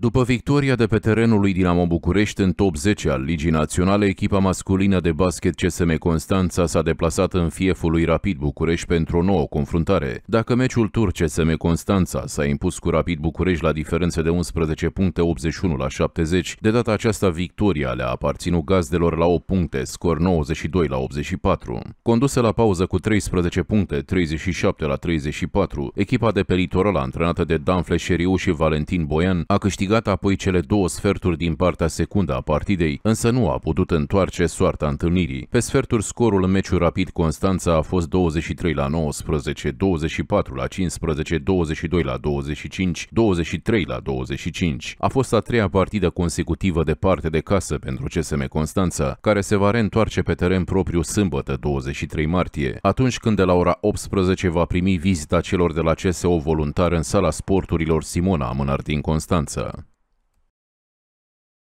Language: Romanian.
După victoria de pe terenul lui Dinamo București în top 10 al Ligii Naționale, echipa masculină de basket CSM Constanța s-a deplasat în fieful lui Rapid București pentru o nouă confruntare. Dacă meciul tur CSM Constanța s-a impus cu Rapid București la diferențe de 11 puncte 81 la 70, de data aceasta victoria le-a aparținut gazdelor la 8 puncte, scor 92 la 84. Condusă la pauză cu 13 puncte, 37 la 34, echipa de pe litoral antrenată de Dan Fleșeriu și Valentin Boian a câștigat câștigat apoi cele două sferturi din partea secundă a partidei, însă nu a putut întoarce soarta întâlnirii. Pe sferturi, scorul în meciul rapid Constanța a fost 23 la 19, 24 la 15, 22 la 25, 23 la 25. A fost a treia partidă consecutivă de parte de casă pentru CSM Constanța, care se va reîntoarce pe teren propriu sâmbătă 23 martie, atunci când de la ora 18 va primi vizita celor de la CSO voluntar în sala sporturilor Simona Amânar din Constanța.